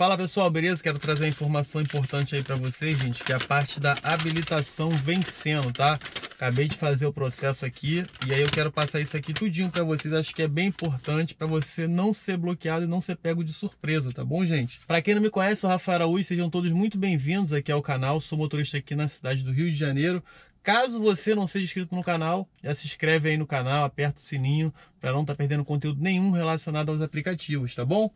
Fala pessoal, beleza? Quero trazer informação importante aí para vocês, gente, que é a parte da habilitação vencendo, tá? Acabei de fazer o processo aqui e aí eu quero passar isso aqui tudinho para vocês. Acho que é bem importante para você não ser bloqueado e não ser pego de surpresa, tá bom, gente? Para quem não me conhece, eu sou o Rafa Araújo, sejam todos muito bem-vindos aqui ao canal. Sou motorista aqui na cidade do Rio de Janeiro. Caso você não seja inscrito no canal, já se inscreve aí no canal, aperta o sininho para não estar tá perdendo conteúdo nenhum relacionado aos aplicativos, tá bom?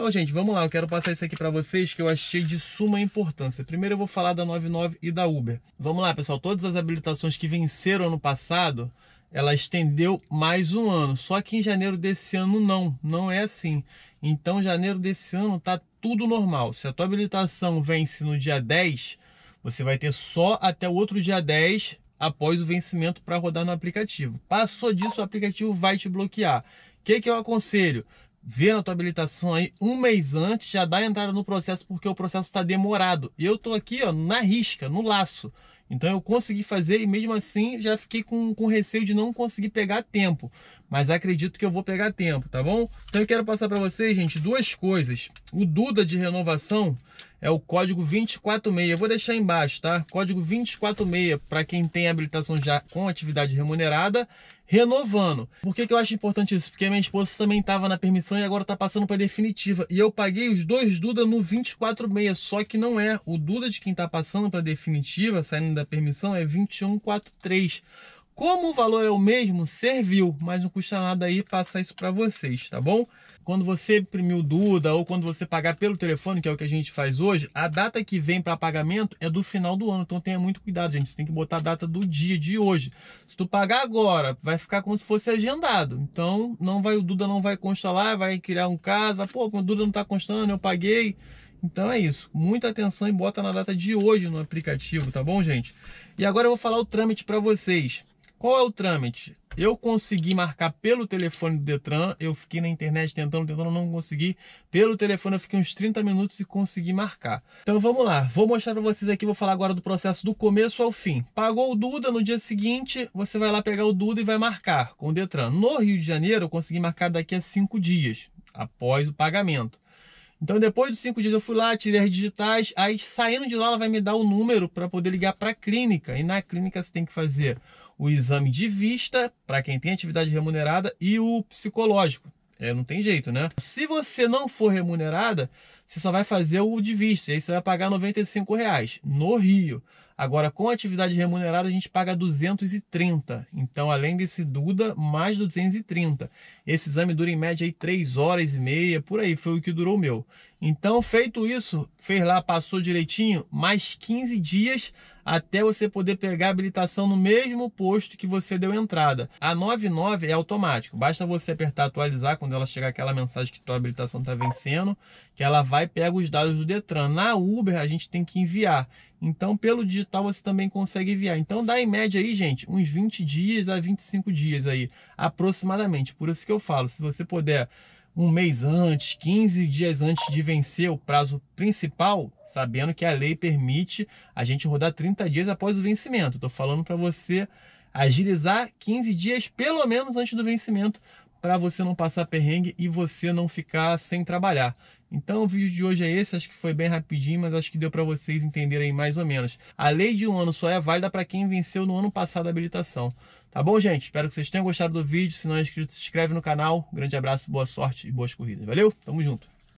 Então, gente, vamos lá. Eu quero passar isso aqui para vocês que eu achei de suma importância. Primeiro eu vou falar da 99 e da Uber. Vamos lá, pessoal. Todas as habilitações que venceram ano passado, ela estendeu mais um ano. Só que em janeiro desse ano não, não é assim. Então, janeiro desse ano tá tudo normal. Se a tua habilitação vence no dia 10, você vai ter só até o outro dia 10 após o vencimento para rodar no aplicativo. Passou disso, o aplicativo vai te bloquear. O que, que eu aconselho? ver na tua habilitação aí um mês antes, já dá entrada no processo porque o processo está demorado. E eu estou aqui ó, na risca, no laço. Então eu consegui fazer e mesmo assim já fiquei com, com receio de não conseguir pegar tempo. Mas acredito que eu vou pegar tempo, tá bom? Então eu quero passar para vocês, gente, duas coisas. O Duda de renovação, é o código 246. Eu vou deixar embaixo, tá? Código 246 para quem tem habilitação já com atividade remunerada, renovando. Por que, que eu acho importante isso? Porque minha esposa também estava na permissão e agora está passando para definitiva. E eu paguei os dois Duda no 246, só que não é. O Duda de quem está passando para definitiva, saindo da permissão, é 2143. Como o valor é o mesmo, serviu, mas não custa nada aí passar isso para vocês, tá bom? Quando você imprimiu o Duda ou quando você pagar pelo telefone, que é o que a gente faz hoje, a data que vem para pagamento é do final do ano. Então tenha muito cuidado, gente. Você tem que botar a data do dia de hoje. Se tu pagar agora, vai ficar como se fosse agendado. Então não vai o Duda não vai constar lá, vai criar um caso, vai, pô, o Duda não está constando, eu paguei. Então é isso, muita atenção e bota na data de hoje no aplicativo, tá bom, gente? E agora eu vou falar o trâmite para vocês. Qual é o trâmite? Eu consegui marcar pelo telefone do Detran, eu fiquei na internet tentando, tentando, não consegui. Pelo telefone eu fiquei uns 30 minutos e consegui marcar. Então vamos lá, vou mostrar para vocês aqui, vou falar agora do processo do começo ao fim. Pagou o Duda, no dia seguinte você vai lá pegar o Duda e vai marcar com o Detran. No Rio de Janeiro eu consegui marcar daqui a 5 dias, após o pagamento. Então, depois dos cinco dias, eu fui lá, tirei as digitais. Aí, saindo de lá, ela vai me dar o número para poder ligar para a clínica. E na clínica, você tem que fazer o exame de vista, para quem tem atividade remunerada, e o psicológico. É, não tem jeito, né? Se você não for remunerada, você só vai fazer o de vista, aí você vai pagar 95 reais no Rio. Agora, com atividade remunerada, a gente paga 230. Então, além desse Duda, mais 230. Esse exame dura em média aí 3 horas e meia, por aí, foi o que durou o meu. Então, feito isso, fez lá, passou direitinho, mais 15 dias até você poder pegar a habilitação no mesmo posto que você deu entrada. A 99 é automático, basta você apertar atualizar quando ela chegar aquela mensagem que tua habilitação está vencendo, que ela vai vai e pega os dados do Detran. Na Uber, a gente tem que enviar. Então, pelo digital, você também consegue enviar. Então, dá em média aí, gente, uns 20 dias a 25 dias aí, aproximadamente. Por isso que eu falo, se você puder um mês antes, 15 dias antes de vencer o prazo principal, sabendo que a lei permite a gente rodar 30 dias após o vencimento. Estou falando para você agilizar 15 dias pelo menos antes do vencimento para você não passar perrengue e você não ficar sem trabalhar. Então o vídeo de hoje é esse, acho que foi bem rapidinho, mas acho que deu para vocês entenderem mais ou menos. A lei de um ano só é válida para quem venceu no ano passado a habilitação. Tá bom, gente? Espero que vocês tenham gostado do vídeo. Se não é inscrito, se inscreve no canal. Grande abraço, boa sorte e boas corridas. Valeu? Tamo junto.